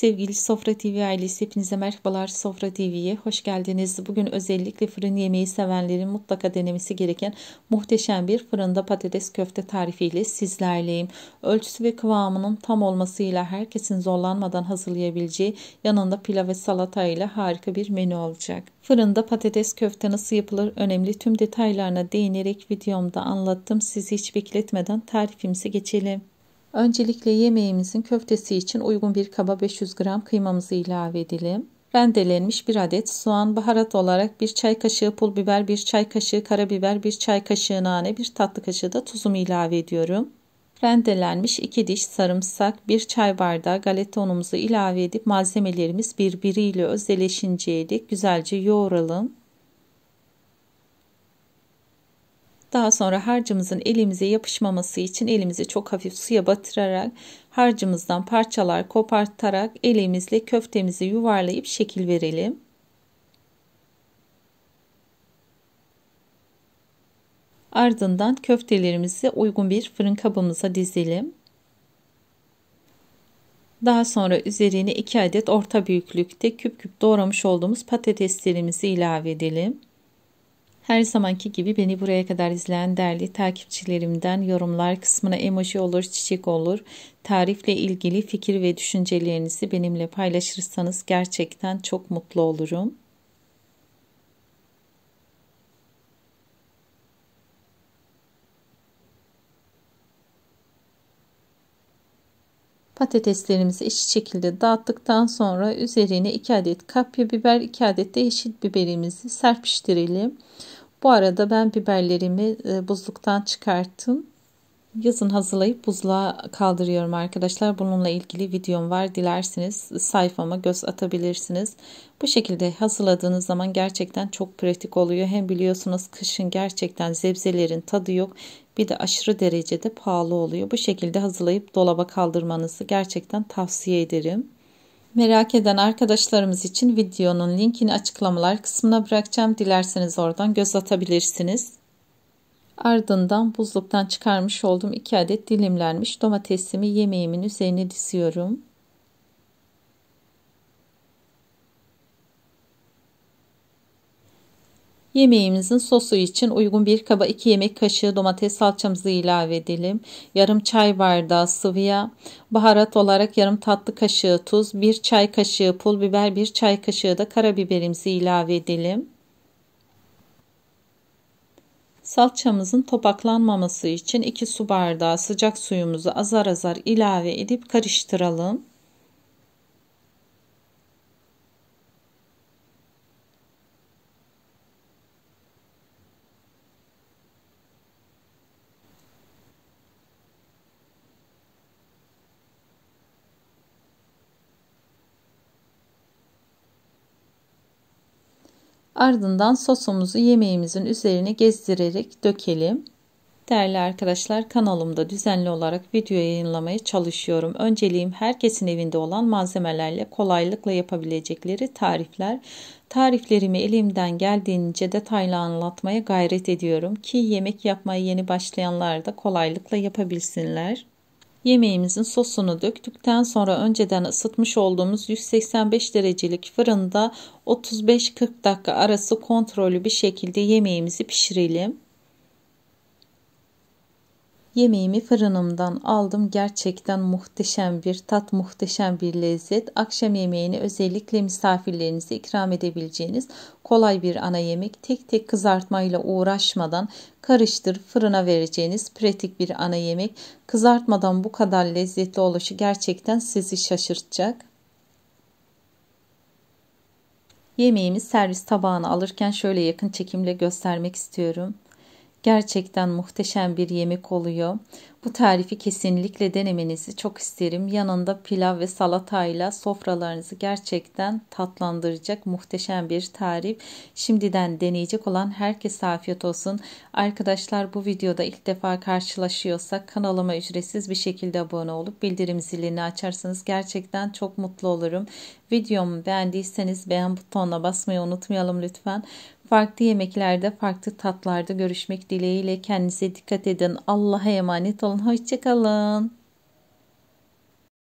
Sevgili Sofra TV ailesi hepinize merhabalar. Sofra TV'ye hoş geldiniz. Bugün özellikle fırın yemeği sevenlerin mutlaka denemesi gereken muhteşem bir fırında patates köfte tarifiyle sizlerleyim. Ölçüsü ve kıvamının tam olmasıyla herkesin zorlanmadan hazırlayabileceği yanında pilav ve salata ile harika bir menü olacak. Fırında patates köfte nasıl yapılır önemli tüm detaylarına değinerek videomda anlattım. Sizi hiç bekletmeden tarifimize geçelim. Öncelikle yemeğimizin köftesi için uygun bir kaba 500 gram kıymamızı ilave edelim. Rendelenmiş bir adet soğan baharat olarak bir çay kaşığı pul biber, bir çay kaşığı karabiber, bir çay kaşığı nane, bir tatlı kaşığı da tuzumu ilave ediyorum. Rendelenmiş 2 diş sarımsak, 1 çay bardağı galeta unumuzu ilave edip malzemelerimiz birbiriyle özdeleşinceye dek güzelce yoğuralım. Daha sonra harcımızın elimize yapışmaması için elimizi çok hafif suya batırarak harcımızdan parçalar kopartarak elimizle köftemizi yuvarlayıp şekil verelim. Ardından köftelerimizi uygun bir fırın kabımıza dizelim. Daha sonra üzerine 2 adet orta büyüklükte küp küp doğramış olduğumuz patateslerimizi ilave edelim. Her zamanki gibi beni buraya kadar izleyen değerli takipçilerimden yorumlar kısmına emoji olur, çiçek olur. Tarifle ilgili fikir ve düşüncelerinizi benimle paylaşırsanız gerçekten çok mutlu olurum. Patateslerimizi eşit şekilde dağıttıktan sonra üzerine 2 adet kapya biber, 2 adet de yeşil biberimizi serpiştirelim. Bu arada ben biberlerimi e, buzluktan çıkarttım. Yazın hazırlayıp buzluğa kaldırıyorum arkadaşlar. Bununla ilgili videom var. Dilerseniz sayfama göz atabilirsiniz. Bu şekilde hazırladığınız zaman gerçekten çok pratik oluyor. Hem biliyorsunuz kışın gerçekten sebzelerin tadı yok bir de aşırı derecede pahalı oluyor. Bu şekilde hazırlayıp dolaba kaldırmanızı gerçekten tavsiye ederim. Merak eden arkadaşlarımız için videonun linkini açıklamalar kısmına bırakacağım. Dilerseniz oradan göz atabilirsiniz. Ardından buzluktan çıkarmış olduğum 2 adet dilimlenmiş domatesimi yemeğimin üzerine diziyorum. Yemeğimizin sosu için uygun bir kaba 2 yemek kaşığı domates salçamızı ilave edelim. Yarım çay bardağı sıvı yağ, baharat olarak yarım tatlı kaşığı tuz, 1 çay kaşığı pul biber, 1 çay kaşığı da karabiberimizi ilave edelim. Salçamızın topaklanmaması için 2 su bardağı sıcak suyumuzu azar azar ilave edip karıştıralım. Ardından sosumuzu yemeğimizin üzerine gezdirerek dökelim. Değerli arkadaşlar kanalımda düzenli olarak video yayınlamaya çalışıyorum. Önceliğim herkesin evinde olan malzemelerle kolaylıkla yapabilecekleri tarifler. Tariflerimi elimden geldiğince detaylı anlatmaya gayret ediyorum ki yemek yapmaya yeni başlayanlar da kolaylıkla yapabilsinler. Yemeğimizin sosunu döktükten sonra önceden ısıtmış olduğumuz 185 derecelik fırında 35-40 dakika arası kontrollü bir şekilde yemeğimizi pişirelim. Yemeğimi fırınımdan aldım. Gerçekten muhteşem bir tat, muhteşem bir lezzet. Akşam yemeğini özellikle misafirlerinize ikram edebileceğiniz kolay bir ana yemek. Tek tek kızartmayla uğraşmadan karıştır fırına vereceğiniz pratik bir ana yemek. Kızartmadan bu kadar lezzetli oluşu gerçekten sizi şaşırtacak. Yemeğimi servis tabağına alırken şöyle yakın çekimle göstermek istiyorum gerçekten muhteşem bir yemek oluyor. Bu tarifi kesinlikle denemenizi çok isterim. Yanında pilav ve salatayla sofralarınızı gerçekten tatlandıracak muhteşem bir tarif. Şimdiden deneyecek olan herkese afiyet olsun. Arkadaşlar bu videoda ilk defa karşılaşıyorsak kanalıma ücretsiz bir şekilde abone olup bildirim zilini açarsanız gerçekten çok mutlu olurum. Videomu beğendiyseniz beğen butonuna basmayı unutmayalım lütfen. Farklı yemeklerde, farklı tatlarda görüşmek dileğiyle kendinize dikkat edin. Allah'a emanet olun. Hoşçakalın.